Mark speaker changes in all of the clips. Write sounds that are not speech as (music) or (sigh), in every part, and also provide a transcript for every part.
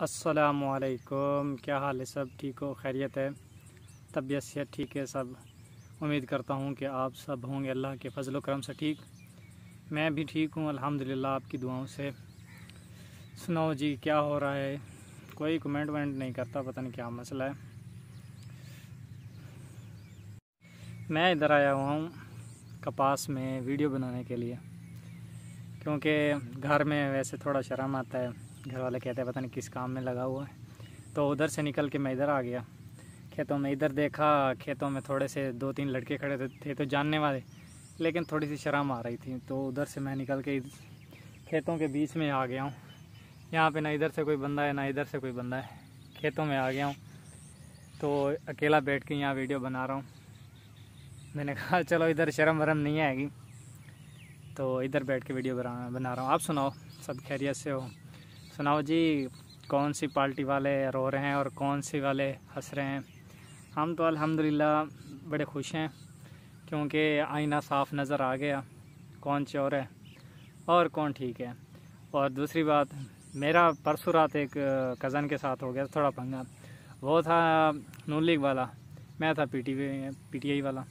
Speaker 1: असलकुम क्या हाल है सब ठीक हो खैरियत है तबीयत सेहत ठीक है सब उम्मीद करता हूँ कि आप सब होंगे अल्लाह के फजल करम से ठीक मैं भी ठीक हूँ अल्हम्दुलिल्लाह आपकी दुआओं से सुनाओ जी क्या हो रहा है कोई कमेंट वमेंट नहीं करता पता नहीं क्या मसला है मैं इधर आया हुआ हूँ कपास में वीडियो बनाने के लिए क्योंकि घर में वैसे थोड़ा शर्म आता है घर वाले कहते हैं पता नहीं किस काम में लगा हुआ है तो उधर से निकल के मैं इधर आ गया खेतों में इधर देखा खेतों में थोड़े से दो तीन लड़के खड़े थे तो जानने वाले लेकिन थोड़ी सी शर्म आ रही थी तो उधर से मैं निकल के खेतों के बीच में आ गया हूँ यहाँ पे ना इधर से कोई बंदा है ना इधर से कोई बंदा है खेतों में आ गया हूँ तो अकेला बैठ के यहाँ वीडियो बना रहा हूँ मैंने कहा चलो इधर शर्म वरम नहीं आएगी तो इधर बैठ के वीडियो बना बना रहा हूँ आप सुनाओ सब खैरियत से हो सुनाओ जी कौन सी पार्टी वाले रो रहे हैं और कौन सी वाले हंस रहे हैं हम तो अल्हम्दुलिल्लाह बड़े खुश हैं क्योंकि आईना साफ नज़र आ गया कौन चोर है और कौन ठीक है और दूसरी बात मेरा परसों रात एक कज़न के साथ हो गया थोड़ा पंगा वो था नून लीग वाला मैं था पी टी पीटीआई वाला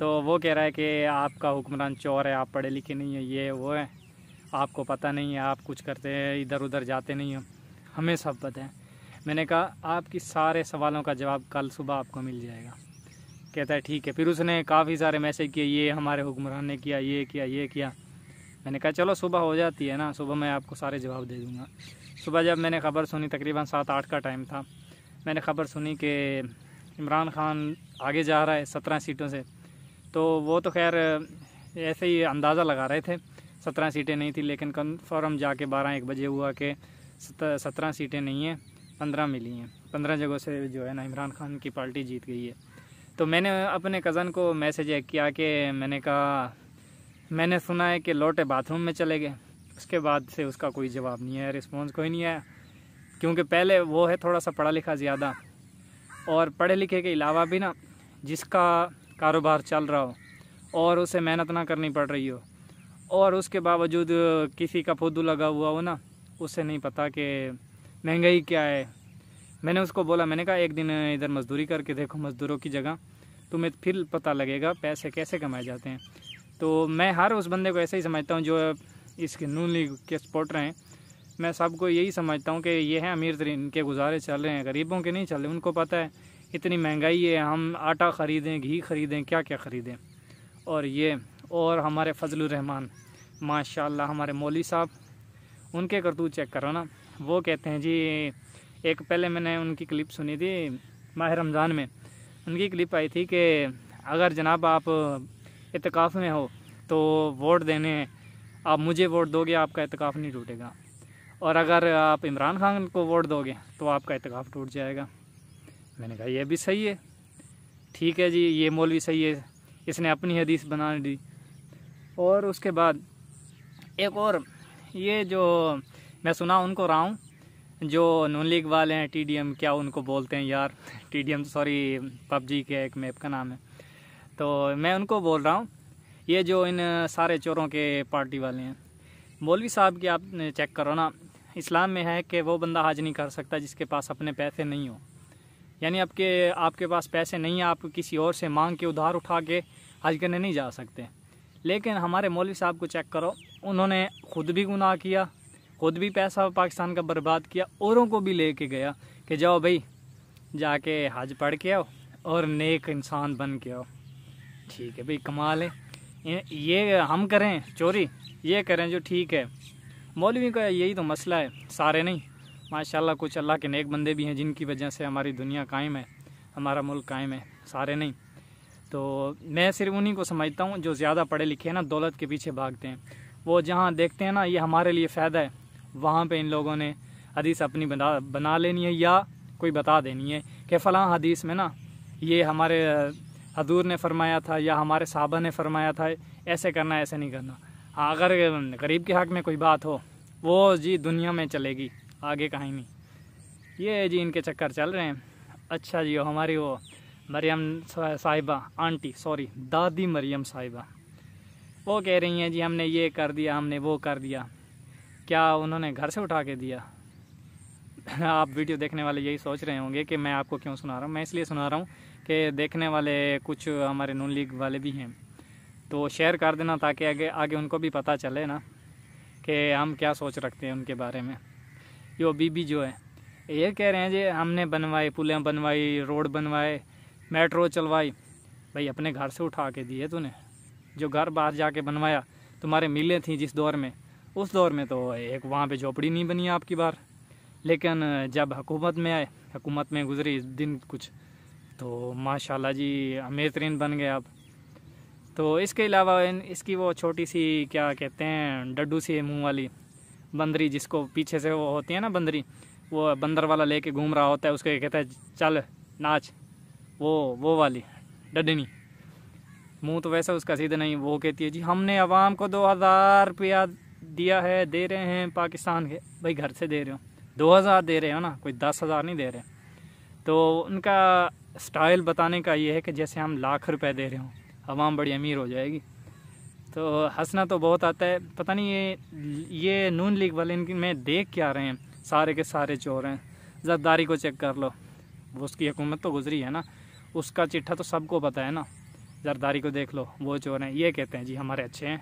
Speaker 1: तो वो कह रहा है कि आपका हुक्मरान चोर है आप पढ़े लिखे नहीं है ये वो है आपको पता नहीं है आप कुछ करते हैं इधर उधर जाते नहीं हो हमें सब पता है मैंने कहा आपकी सारे सवालों का जवाब कल सुबह आपको मिल जाएगा कहता है ठीक है फिर उसने काफ़ी सारे मैसेज किए ये हमारे हुक्मरान ने किया ये किया ये किया मैंने कहा चलो सुबह हो जाती है ना सुबह मैं आपको सारे जवाब दे दूँगा सुबह जब मैंने खबर सुनी तकरीबन सात आठ का टाइम था मैंने खबर सुनी कि इमरान खान आगे जा रहा है सत्रह सीटों से तो वो तो खैर ऐसे ही अंदाज़ा लगा रहे थे सत्रह सीटें नहीं थी लेकिन कन्फर्म जाके बारह एक बजे हुआ कि सत्रह सीटें नहीं हैं पंद्रह मिली हैं पंद्रह जगहों से जो है ना इमरान खान की पार्टी जीत गई है तो मैंने अपने कज़न को मैसेज किया कि मैंने कहा मैंने सुना है कि लौटे बाथरूम में चले गए उसके बाद से उसका कोई जवाब नहीं है रिस्पॉन्स कोई नहीं आया क्योंकि पहले वो है थोड़ा सा पढ़ा लिखा ज़्यादा और पढ़े लिखे के अलावा भी ना जिसका कारोबार चल रहा हो और उसे मेहनत ना करनी पड़ रही हो और उसके बावजूद किसी का फुद्दू लगा हुआ हो ना उससे नहीं पता कि महंगाई क्या है मैंने उसको बोला मैंने कहा एक दिन इधर मज़दूरी करके देखो मज़दूरों की जगह तुम्हें फिर पता लगेगा पैसे कैसे कमाए जाते हैं तो मैं हर उस बंदे को ऐसे ही समझता हूँ जो इसके नून लीग के सपोर्टर हैं मैं सबको यही समझता हूँ कि ये हैं अमीर तरीन के गुजारे चल रहे हैं गरीबों के नहीं चल रहे उनको पता है इतनी महंगाई है हम आटा ख़रीदें घी ख़रीदें क्या क्या ख़रीदें और ये और हमारे फजल रहमान माशाल्लाह हमारे मौली साहब उनके करतूत चेक करो ना वो कहते हैं जी एक पहले मैंने उनकी क्लिप सुनी थी माह रमज़ान में उनकी क्लिप आई थी कि अगर जनाब आप इतकाफ़ में हो तो वोट देने आप मुझे वोट दोगे आपका इतकाफ़ नहीं टूटेगा और अगर आप इमरान खान को वोट दोगे तो आपका इतकाफ़ टूट जाएगा मैंने कहा यह भी सही है ठीक है जी ये मौलवी सही है इसने अपनी हदीस बना दी और उसके बाद एक और ये जो मैं सुना उनको रहा हूँ जो नून लीग वाले हैं टीडीएम क्या उनको बोलते हैं यार टीडीएम सॉरी तो पबजी के एक मैप का नाम है तो मैं उनको बोल रहा हूँ ये जो इन सारे चोरों के पार्टी वाले हैं मौलवी साहब की आप चेक करो ना इस्लाम में है कि वो बंदा हाज नहीं कर सकता जिसके पास अपने पैसे नहीं हो यानी आपके आपके पास पैसे नहीं हैं आप किसी और से मांग के उधार उठा के हज करने नहीं जा सकते लेकिन हमारे मौलवी साहब को चेक करो उन्होंने ख़ुद भी गुनाह किया ख़ुद भी पैसा पाकिस्तान का बर्बाद किया औरों को भी लेके गया कि जाओ भाई जाके हज पढ़ के आओ और नेक इंसान बन के आओ ठीक है भाई कमाल है ये हम करें चोरी ये करें जो ठीक है मौलवी का यही तो मसला है सारे नहीं माशाल्लाह कुछ अल्लाह के नेक बंदे भी हैं जिनकी वजह से हमारी दुनिया कायम है हमारा मुल्क कायम है सारे नहीं तो मैं सिर्फ उन्हीं को समझता हूँ जो ज़्यादा पढ़े लिखे हैं ना दौलत के पीछे भागते हैं वो जहाँ देखते हैं ना ये हमारे लिए फ़ायदा है वहाँ पे इन लोगों ने हदीस अपनी बना बना लेनी है या कोई बता देनी है कि फ़लाँ हदीस में ना ये हमारे हजूर ने फरमाया था या हमारे साहबा ने फरमाया था ऐसे करना ऐसे नहीं करना अगर गरीब के हक़ में कोई बात हो वो जी दुनिया में चलेगी आगे कहीं नहीं ये जी इनके चक्कर चल रहे हैं अच्छा जी हमारी वो मरियम साहिबा आंटी सॉरी दादी मरियम साहिबा वो कह रही हैं जी हमने ये कर दिया हमने वो कर दिया क्या उन्होंने घर से उठा के दिया (laughs) आप वीडियो देखने वाले यही सोच रहे होंगे कि मैं आपको क्यों सुना रहा हूँ मैं इसलिए सुना रहा हूँ कि देखने वाले कुछ हमारे नून लीग वाले भी हैं तो शेयर कर देना ताकि आगे आगे उनको भी पता चले ना कि हम क्या सोच रखते हैं उनके बारे में यो बीबी जो है ये कह रहे हैं जी हमने बनवाए पुलें बनवाई रोड बनवाए मेट्रो चलवाई भाई अपने घर से उठा के दिए तूने जो घर बाहर जाके बनवाया तुम्हारे मिलें थी जिस दौर में उस दौर में तो एक वहाँ पे झोपड़ी नहीं बनी आपकी बार लेकिन जब हुकूमत में आए हुकूमत में गुजरी इस दिन कुछ तो माशाल्लाह जी बेहतरीन बन गए आप तो इसके अलावा इसकी वो छोटी सी क्या कहते हैं डड्डू सी मुंह वाली बंदरी जिसको पीछे से वो होती है ना बंदरी वो बंदर वाला लेके घूम रहा होता है उसको कहता है चल नाच वो वो वाली डडनी मुंह तो वैसा उसका सीधा नहीं वो कहती है जी हमने आवाम को दो हज़ार रुपया दिया है दे रहे हैं पाकिस्तान के भाई घर से दे रहे हो दो हज़ार दे रहे हो ना कोई दस हज़ार नहीं दे रहे तो उनका स्टाइल बताने का ये है कि जैसे हम लाख रुपए दे रहे हों आवाम बड़ी अमीर हो जाएगी तो हंसना तो बहुत आता है पता नहीं ये ये नून लीग वाले इनकी में देख आ रहे हैं सारे के सारे चोर हैं जरदारी को चेक कर लो उसकी हुकूमत तो गुजरी है ना उसका चिट्ठा तो सबको पता है ना जरदारी को देख लो वो चोर हैं ये कहते हैं जी हमारे अच्छे हैं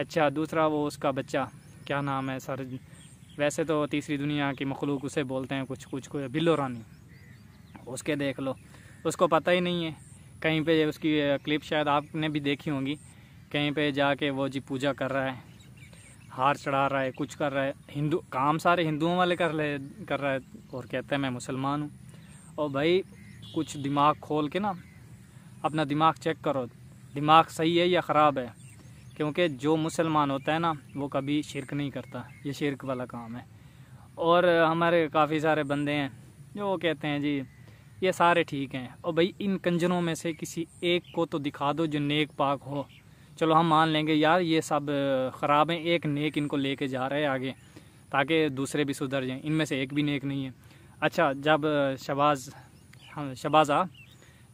Speaker 1: अच्छा दूसरा वो उसका बच्चा क्या नाम है सर वैसे तो तीसरी दुनिया की मखलूक उसे बोलते हैं कुछ कुछ को बिल्लो रानी उसके देख लो उसको पता ही नहीं है कहीं पे उसकी क्लिप शायद आपने भी देखी होगी कहीं पे जाके वो जी पूजा कर रहा है हार चढ़ा रहा है कुछ कर रहा है हिंदू काम सारे हिंदुओं वाले कर ले कर रहा है और कहते हैं मैं मुसलमान हूँ और भाई कुछ दिमाग खोल के ना अपना दिमाग चेक करो दिमाग सही है या ख़राब है क्योंकि जो मुसलमान होता है ना वो कभी शिरक नहीं करता ये शिरक वाला काम है और हमारे काफ़ी सारे बंदे हैं जो वो कहते हैं जी ये सारे ठीक हैं और भाई इन कंजरों में से किसी एक को तो दिखा दो जो नेक पाक हो चलो हम मान लेंगे यार ये सब ख़राब हैं एक नेक इनको लेके जा रहे हैं आगे ताकि दूसरे भी सुधर जाएं इनमें से एक भी नेक नहीं है अच्छा जब शबाज़ शबाज़ा हाँ,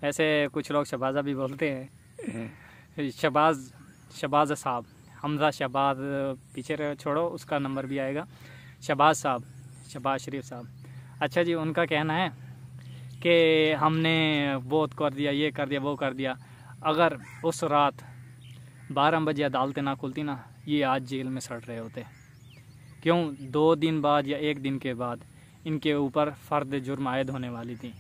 Speaker 1: ऐसे कुछ लोग शबाजा भी बोलते हैं शबाज शबाज साहब हमजा शबाज पीछे छोड़ो उसका नंबर भी आएगा शबाज साहब शबाज शरीफ साहब अच्छा जी उनका कहना है कि हमने वो कर दिया ये कर दिया वो कर दिया अगर उस रात बारह बजे अदालतें ना खुलती ना ये आज जेल में सड़ रहे होते क्यों दो दिन बाद या एक दिन के बाद इनके ऊपर फ़र्द जुर्म आयद होने वाली थी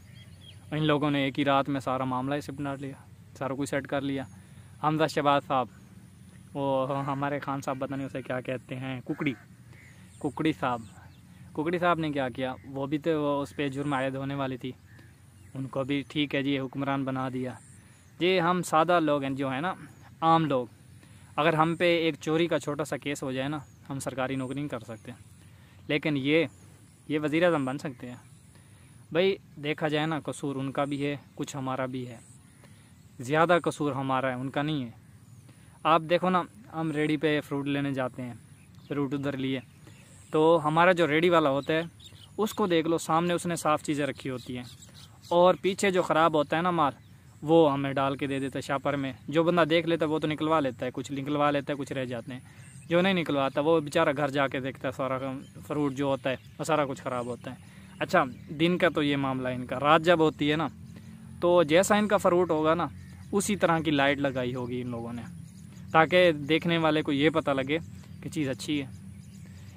Speaker 1: इन लोगों ने एक ही रात में सारा मामला इसे बना लिया सारा कुछ सेट कर लिया हमजा शहबाज साहब वो हमारे खान साहब पता नहीं उसे क्या कहते हैं कुकड़ी कुकड़ी साहब कुकड़ी साहब ने क्या किया वो भी तो वो उस पर जुर्म आयद होने वाली थी उनको भी ठीक है जी हुक्मरान बना दिया जी हम सादा लोग हैं जो है ना आम लोग अगर हम पे एक चोरी का छोटा सा केस हो जाए ना हम सरकारी नौकरी नहीं कर सकते लेकिन ये ये वज़ी अजम बन सकते हैं भाई देखा जाए ना कसूर उनका भी है कुछ हमारा भी है ज़्यादा कसूर हमारा है उनका नहीं है आप देखो ना हम रेडी पे फ्रूट लेने जाते हैं फ्रूट उधर लिए तो हमारा जो रेडी वाला होता है उसको देख लो सामने उसने साफ़ चीज़ें रखी होती हैं और पीछे जो ख़राब होता है ना माल वो हमें डाल के दे देता है शापर में जो बंदा देख लेता है वो तो निकलवा लेता है कुछ निकलवा लेता है कुछ रह जाते हैं जो नहीं निकलवाता वो बेचारा घर जाके देखता है सारा फ्रूट जो होता है वो सारा कुछ ख़राब होता है अच्छा दिन का तो ये मामला इनका रात जब होती है ना तो जैसा इनका फ्रूट होगा ना उसी तरह की लाइट लगाई होगी इन लोगों ने ताकि देखने वाले को ये पता लगे कि चीज़ अच्छी है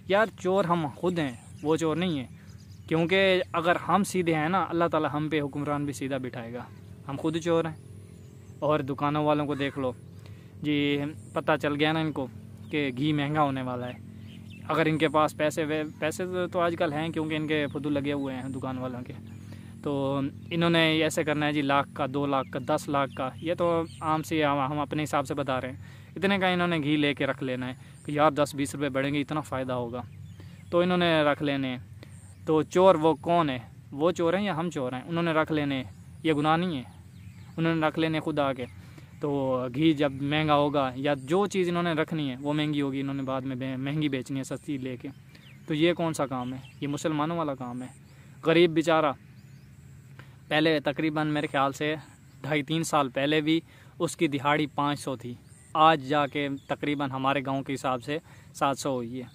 Speaker 1: यार चोर हम खुद हैं वो चोर नहीं है क्योंकि अगर हम सीधे हैं ना अल्लाह ताला हम पे हुक्मरान भी सीधा बिठाएगा हम खुद चोर हैं और दुकानों वालों को देख लो जी पता चल गया ना इनको कि घी महंगा होने वाला है अगर इनके पास पैसे वे पैसे तो, तो आजकल हैं क्योंकि इनके फुदू लगे हुए हैं दुकान वालों के तो इन्होंने ऐसे करना है जी लाख का दो लाख का दस लाख का ये तो आम से आम हम अपने हिसाब से बता रहे हैं इतने का इन्होंने घी ले कर रख लेना है कि यार दस बीस रुपये बढ़ेंगे इतना फ़ायदा होगा तो इन्होंने रख लेने तो चोर वो कौन है वो चोर हैं या हम चोर हैं उन्होंने रख लेने ये गुनाह नहीं है उन्होंने रख लेने खुद आके तो घी जब महंगा होगा या जो चीज़ इन्होंने रखनी है वो महंगी होगी इन्होंने बाद में महंगी बेचनी है सस्ती लेके तो ये कौन सा काम है ये मुसलमानों वाला काम है गरीब बेचारा पहले तकरीबन मेरे ख्याल से ढाई तीन साल पहले भी उसकी दिहाड़ी पाँच सौ थी आज जाके तकरीबन हमारे गांव के हिसाब से सात सौ हुई है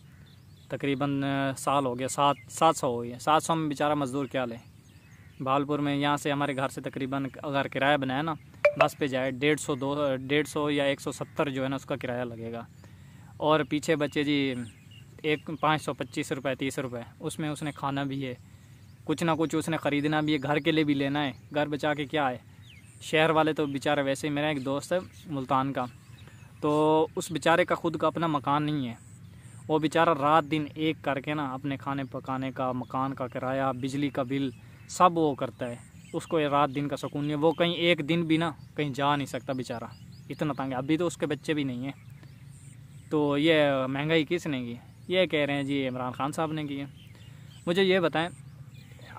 Speaker 1: तकरीबन साल हो गया सात सात सौ हुई है सात सौ में बेचारा मज़दूर क्या ले भालपुर में यहाँ से हमारे घर से तकरीबन अगर किराया बनाया ना बस पे जाए डेढ़ सौ दो डेढ़ सौ या एक सौ सत्तर जो है ना उसका किराया लगेगा और पीछे बचे जी एक पाँच सौ पच्चीस रुपये तीस रुपये उसमें उसने खाना भी है कुछ ना कुछ उसने ख़रीदना भी है घर के लिए भी लेना है घर बचा के क्या है शहर वाले तो बेचारे वैसे ही मेरा एक दोस्त है मुल्तान का तो उस बेचारे का खुद का अपना मकान नहीं है वो बेचारा रात दिन एक करके ना अपने खाने पकाने का मकान का किराया बिजली का बिल सब वो करता है उसको रात दिन का सुकून नहीं है वो कहीं एक दिन भी ना कहीं जा नहीं सकता बेचारा इतना तंग है अभी तो उसके बच्चे भी नहीं हैं तो ये महंगाई किसने की ये कह रहे हैं जी इमरान खान साहब ने की है मुझे ये बताएं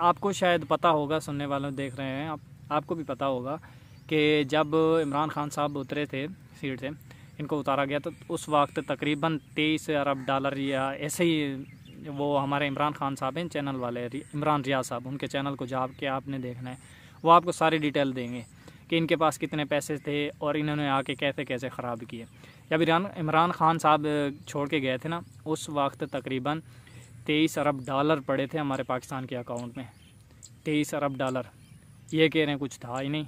Speaker 1: आपको शायद पता होगा सुनने वालों देख रहे हैं आप आपको भी पता होगा कि जब इमरान खान साहब उतरे थे सीट से इनको उतारा गया तो उस वक्त तकरीबन तेईस अरब डॉलर या ऐसे ही वो हमारे इमरान खान साहब हैं चैनल वाले इमरान रियाज साहब उनके चैनल को जाप के आपने देखना है वो आपको सारी डिटेल देंगे कि इनके पास कितने पैसे थे और इन्होंने आके कैसे कैसे ख़राब किए जब इमरान इमरान खान साहब छोड़ के गए थे ना उस वक्त तकरीबन तेईस अरब डॉलर पड़े थे हमारे पाकिस्तान के अकाउंट में तेईस अरब डॉलर ये कह रहे हैं कुछ था ही नहीं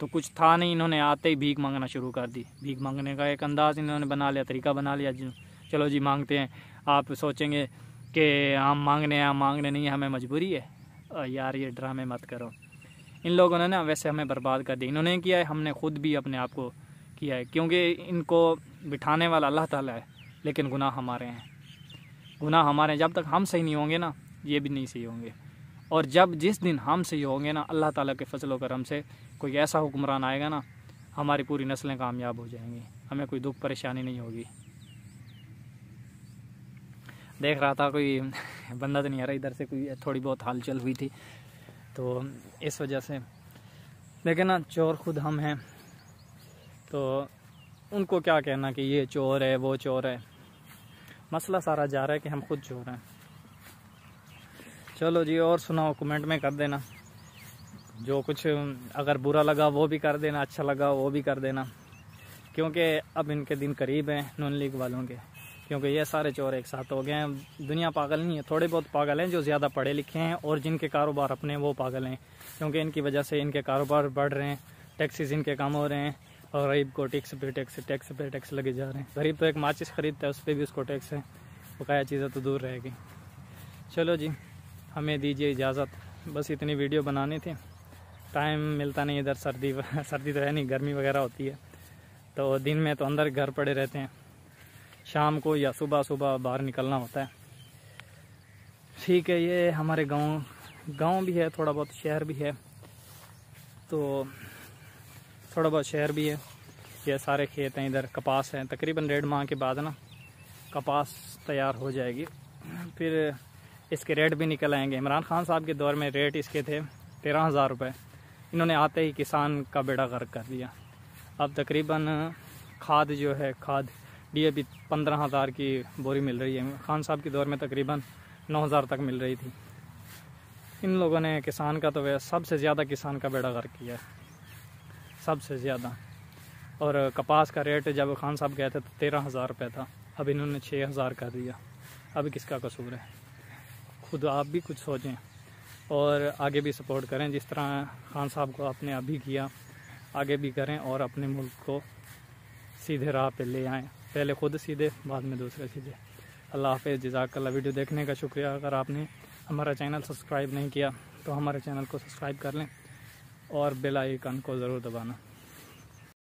Speaker 1: तो कुछ था नहीं इन्होंने आते ही भीख मांगना शुरू कर दी भीख मांगने का एक अंदाज़ इन्होंने बना लिया तरीका बना लिया चलो जी मांगते हैं आप सोचेंगे कि हम मांगने हैं मांगने नहीं हमें मजबूरी है यार ये ड्रामे मत करो इन लोगों ने ना वैसे हमें बर्बाद कर दिया इन्होंने किया है हमने खुद भी अपने आप को किया है क्योंकि इनको बिठाने वाला अल्लाह ताला है लेकिन गुनाह हमारे हैं गुनाह हमारे हैं जब तक हम सही नहीं होंगे ना ये भी नहीं सही होंगे और जब जिस दिन हम सही होंगे ना अल्लाह ताला के फसलों होकर हमसे कोई ऐसा हुक्मरान आएगा ना हमारी पूरी नस्लें कामयाब हो जाएंगी हमें कोई दुख परेशानी नहीं होगी देख रहा था कोई (laughs) बंदा तो नहीं आ रहा इधर से कोई थोड़ी बहुत हालचल हुई थी तो इस वजह से लेकिन ना चोर खुद हम हैं तो उनको क्या कहना कि ये चोर है वो चोर है मसला सारा जा रहा है कि हम खुद चोर हैं चलो जी और सुनाओ कमेंट में कर देना जो कुछ अगर बुरा लगा वो भी कर देना अच्छा लगा वो भी कर देना क्योंकि अब इनके दिन करीब हैं नॉन लीग वालों के क्योंकि ये सारे चोर एक साथ हो गए हैं दुनिया पागल नहीं है थोड़े बहुत पागल हैं जो ज़्यादा पढ़े लिखे हैं और जिनके कारोबार अपने वो पागल हैं क्योंकि इनकी वजह से इनके कारोबार बढ़ रहे हैं टैक्सीज इनके कम हो रहे हैं और गरीब को टैक्स पे टैक्स टैक्स पे टैक्स लगे जा रहे हैं गरीब तो एक माचिस ख़रीदता है उस पर भी उसको टैक्स है बकाया चीज़ें तो दूर रहेगी चलो जी हमें दीजिए इजाज़त बस इतनी वीडियो बनानी थी टाइम मिलता नहीं इधर सर्दी (laughs) सर्दी तो है नहीं गर्मी वगैरह होती है तो दिन में तो अंदर घर पड़े रहते हैं शाम को या सुबह सुबह बाहर निकलना होता है ठीक है ये हमारे गांव गांव भी है थोड़ा बहुत शहर भी है तो थोड़ा बहुत शहर भी है ये सारे खेत हैं इधर कपास हैं तकरीबन डेढ़ माह के बाद ना कपास तैयार हो जाएगी फिर इसके रेट भी निकल आएंगे इमरान खान साहब के दौर में रेट इसके थे तेरह हज़ार रुपये इन्होंने आते ही किसान का बेड़ा गर्क कर दिया अब तकरीबन खाद जो है खाद डीएपी पंद्रह हज़ार की बोरी मिल रही है खान साहब के दौर में तकरीबन नौ हज़ार तक मिल रही थी इन लोगों ने किसान का तो वह सबसे ज़्यादा किसान का बेड़ा गर्क किया सबसे ज़्यादा और कपास का रेट जब खान साहब गए थे तो तेरह हज़ार रुपये था अब इन्होंने छः हज़ार कर दिया अब किसका कसूर है खुद आप भी कुछ सोचें और आगे भी सपोर्ट करें जिस तरह खान साहब को आपने अभी किया आगे भी करें और अपने मुल्क को सीधे राह पे ले आएँ पहले खुद सीधे बाद में दूसरे सीधे अल्लाह हाफ़ जजाकल्ला वीडियो देखने का शुक्रिया अगर आपने हमारा चैनल सब्सक्राइब नहीं किया तो हमारे चैनल को सब्सक्राइब कर लें और बेल आइकन को ज़रूर दबाना